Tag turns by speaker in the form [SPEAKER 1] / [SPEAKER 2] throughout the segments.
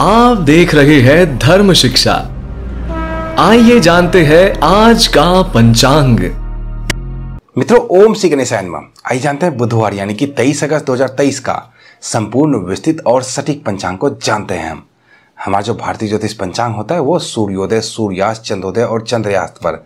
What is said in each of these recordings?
[SPEAKER 1] आप देख रहे हैं धर्म शिक्षा आइए जानते हैं आज का पंचांग मित्रों ओम श्री गणेश आइए जानते हैं बुधवार यानी कि 23 अगस्त 2023 का संपूर्ण विस्तृत और सटीक पंचांग को जानते हैं हम हमारा जो भारतीय ज्योतिष पंचांग होता है वो सूर्योदय सूर्यास्त चंद्रोदय और चंद्रयास्त पर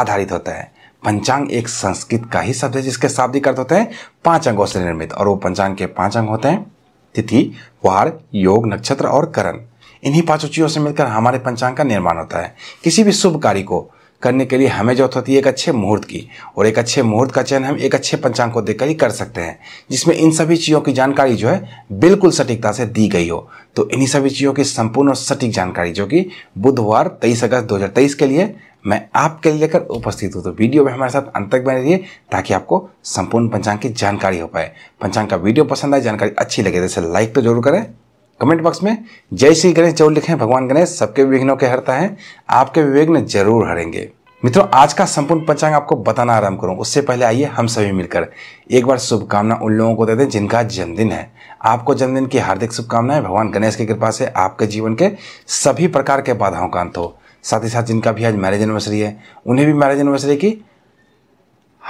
[SPEAKER 1] आधारित होता है पंचांग एक संस्कृत का ही शब्द है जिसके शाब्दिक अर्थ होते हैं पांच अंगों से निर्मित और वो पंचांग के पांच अंग होते हैं तिथि वार योग नक्षत्र और करण इन्हीं पांचों चीजों से मिलकर हमारे पंचांग का निर्माण होता है किसी भी शुभ कार्य को करने के लिए हमें जरूरत होती है एक अच्छे मुहूर्त की और एक अच्छे मुहूर्त का चयन हम एक अच्छे पंचांग को देखकर ही कर सकते हैं जिसमें इन सभी चीज़ों की जानकारी जो है बिल्कुल सटीकता से दी गई हो तो इन्हीं सभी चीज़ों की संपूर्ण और सटीक जानकारी जो कि बुधवार तेईस अगस्त दो के लिए मैं आपके लिए लेकर उपस्थित हूँ तो वीडियो में हमारे साथ अंत तक बने रहिए ताकि आपको संपूर्ण पंचांग की जानकारी हो पाए पंचांग का वीडियो पसंद आए जानकारी अच्छी लगे तो लाइक तो जरूर करें कमेंट बॉक्स में जय श्री गणेश जरूर लिखें भगवान गणेश सबके विघ्नों के हरता है आपके विवेक जरूर हरेंगे मित्रों आज का संपूर्ण पंचांग आपको बताना आरंभ करूं उससे पहले आइए हम सभी मिलकर एक बार शुभकामना उन लोगों को दे दें जिनका जन्मदिन है आपको जन्मदिन की हार्दिक शुभकामनाएं भगवान गणेश की कृपा से आपके जीवन के सभी प्रकार के बाधाओं का अंत हो साथ ही साथ जिनका भी आज मैरिज एनिवर्सरी है उन्हें भी मैरिज एनिवर्सरी की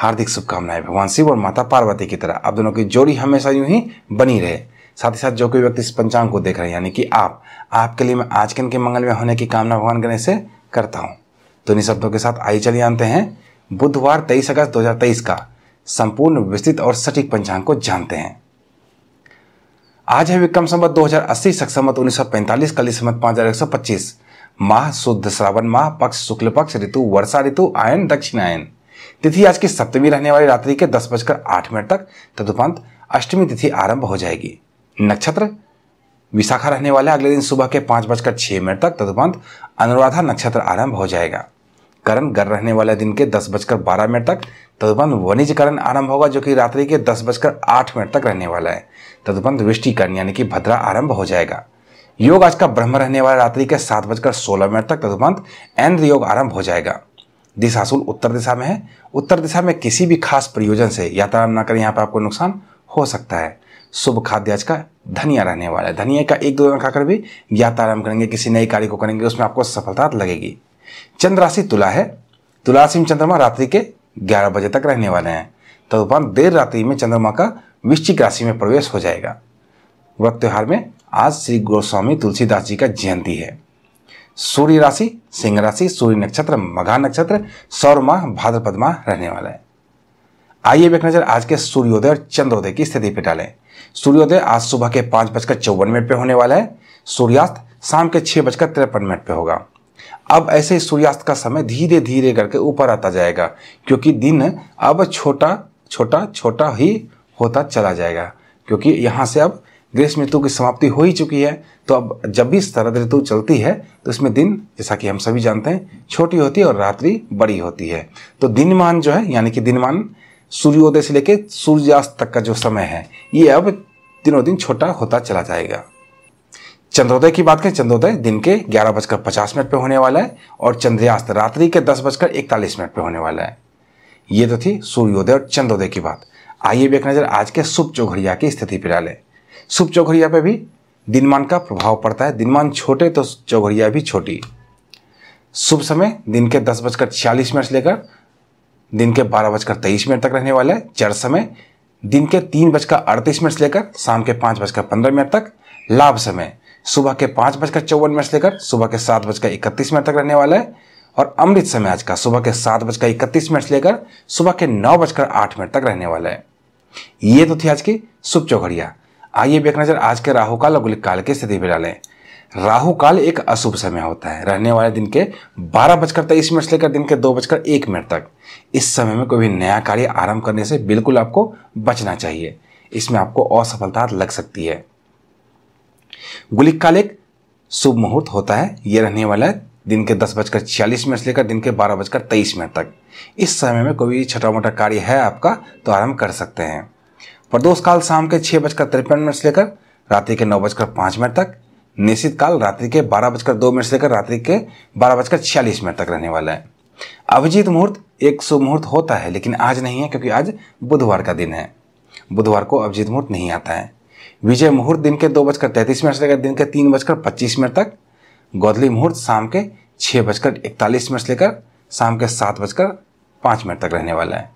[SPEAKER 1] हार्दिक शुभकामनाएं भगवान शिव और माता पार्वती की तरह आप दोनों की जोड़ी हमेशा यूं ही बनी रहे साथ ही साथ जो कोई व्यक्ति इस पंचांग को देख रहे हैं यानी कि आप आपके लिए मैं आज के इनके में होने की कामना भगवान गणेश से करता हूँ तो इन शब्दों के साथ आई चलिए जानते हैं बुधवार तेईस अगस्त दो का संपूर्ण विस्तृत और सटीक पंचांग को जानते हैं आज है विक्रम संबत दो हजार अस्सी सक संबत पैंतालीस कली संबत पच्चीस माह शुद्ध श्रावण माह पक्ष शुक्ल पक्ष ऋतु वर्षा ऋतु आयन दक्षिण आयन तिथि आज की सप्तमी रहने वाली रात्रि के दस बजकर आठ मिनट तक तदुपंत अष्टमी तिथि आरंभ हो जाएगी नक्षत्र विशाखा रहने वाले अगले दिन सुबह के पाँच बजकर छः मिनट तक तदुपंत अनुराधा नक्षत्र आरंभ हो जाएगा करण गर रहने वाले दिन के दस बजकर बारह मिनट तक तदुपंत वनिज करण आरंभ होगा जो कि रात्रि के दस बजकर आठ मिनट तक रहने वाला है तदुपंत विष्टिकरण यानी कि भद्रा आरंभ हो जाएगा योग आज का ब्रह्म रहने वाला रात्रि के सात बजकर सोलह मिनट तक तदुपंत एन्द्र योग आरंभ हो जाएगा दिशाशूल उत्तर दिशा में है उत्तर दिशा में किसी भी खास प्रयोजन से यात्रा न करें यहाँ पर आपको नुकसान हो सकता है शुभ खाद्य आज का धनिया रहने वाला है धनिया का एक दो दिन खाकर भी ज्ञात आरम्भ करेंगे किसी नए कार्य को करेंगे उसमें आपको सफलता लगेगी चंद्र राशि तुला है तुला राशि में चंद्रमा रात्रि के ग्यारह बजे तक रहने वाले हैं तदुपरांत देर रात्रि में चंद्रमा का वृश्चिक राशि में प्रवेश हो जाएगा व्रत त्यौहार में आज श्री गोस्वामी तुलसीदास जी का जयंती है सूर्य राशि सिंह राशि सूर्य नक्षत्र मघा नक्षत्र सौर माह भाद्रपद माह रहने वाला है आइए एक नजर आज के सूर्योदय और चंद्रोदय की स्थिति पर डालें सूर्योदय आज सुबह के पांच बजकर चौवन मिनट पे होने वाला है सूर्यास्त शाम के छह बजकर तिरपन मिनट पे होगा अब ऐसे ही सूर्यास्त का समय धीरे धीरे करके ऊपर आता जाएगा क्योंकि दिन अब छोटा छोटा छोटा ही होता चला जाएगा क्योंकि यहाँ से अब ग्रीष्म ऋतु की समाप्ति हो ही चुकी है तो अब जब भी शरद ऋतु चलती है तो इसमें दिन जैसा कि हम सभी जानते हैं छोटी होती है और रात्रि बड़ी होती है तो दिनमान जो है यानी कि दिनमान सूर्योदय से लेकर सूर्यास्त तक का जो समय है ये अब दिनों दिन छोटा होता चला जाएगा चंद्रोदय की बात करें चंद्रोदय दिन के ग्यारह बजकर पचास मिनट पर होने वाला है और चंद्रयास्त रात्रि के दस बजकर इकतालीस मिनट पर होने वाला है ये तो थी सूर्योदय और चंद्रोदय की बात आइए भी एक नज़र आज के शुभ चौघड़िया की स्थिति पर डालें शुभ चौघड़िया पर भी दिनमान का प्रभाव पड़ता है दिनमान छोटे तो चौघड़िया भी छोटी शुभ समय दिन के दस बजकर छियालीस मिनट से लेकर दिन के बारह बजकर तेईस मिनट तक रहने वाला है चर समय दिन के तीन बजकर अड़तीस मिनट से लेकर शाम के पाँच बजकर पंद्रह मिनट तक लाभ समय सुबह के पाँच बजकर चौवन मिनट से लेकर सुबह के सात बजकर इकतीस मिनट तक रहने वाला है और अमृत समय आज का सुबह के सात बजकर इकतीस मिनट से लेकर सुबह के नौ बजकर आठ मिनट तक रहने वाला है ये तो थी आज की शुभ चौघड़िया आइए एक नजर आज के राहु काल और गुलिक काल की स्थिति में डालें राहु काल एक अशुभ समय होता है रहने वाले दिन के बारह बजकर तेईस मिनट से लेकर दिन के दो बजकर एक मिनट तक इस समय में कोई भी नया कार्य आरंभ करने से बिल्कुल आपको बचना चाहिए इसमें आपको असफलता लग सकती है गुलिक काल एक शुभ मुहूर्त होता है यह रहने वाला है दिन के दस बजकर छियालीस मिनट से लेकर दिन के बारह बजकर तेईस मिनट तक इस समय में कोई भी छोटा मोटा कार्य है आपका तो आरंभ कर सकते हैं प्रदोष काल शाम के छः बजकर तिरपन मिनट से लेकर रात्रि के नौ बजकर पाँच मिनट तक निश्चित काल रात्रि के बारह बजकर दो मिनट से लेकर रात्रि के बारह बजकर छियालीस मिनट तक रहने वाला है अभिजीत मुहूर्त एक शुभ मुहूर्त होता है लेकिन आज नहीं है क्योंकि आज बुधवार का दिन है बुधवार को अभिजीत मुहूर्त नहीं आता है विजय मुहूर्त दिन के दो बजकर तैंतीस मिनट से लेकर दिन के तीन बजकर पच्चीस मिनट तक गौदली मुहूर्त शाम के छः बजकर इकतालीस मिनट से लेकर शाम के सात बजकर पाँच मिनट तक रहने वाला है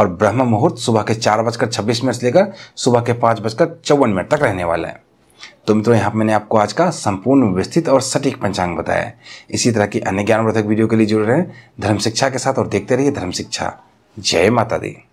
[SPEAKER 1] और ब्रह्म मुहूर्त सुबह के चार बजकर छब्बीस मिनट से लेकर सुबह के पाँच बजकर चौवन मिनट तक रहने वाला है तो मित्रों यहाँ पर मैंने आपको आज का संपूर्ण विस्तृत और सटीक पंचांग बताया है इसी तरह की अन्य ज्ञानवर्धक वीडियो के लिए जुड़े रहें धर्म शिक्षा के साथ और देखते रहिए धर्म शिक्षा जय माता दी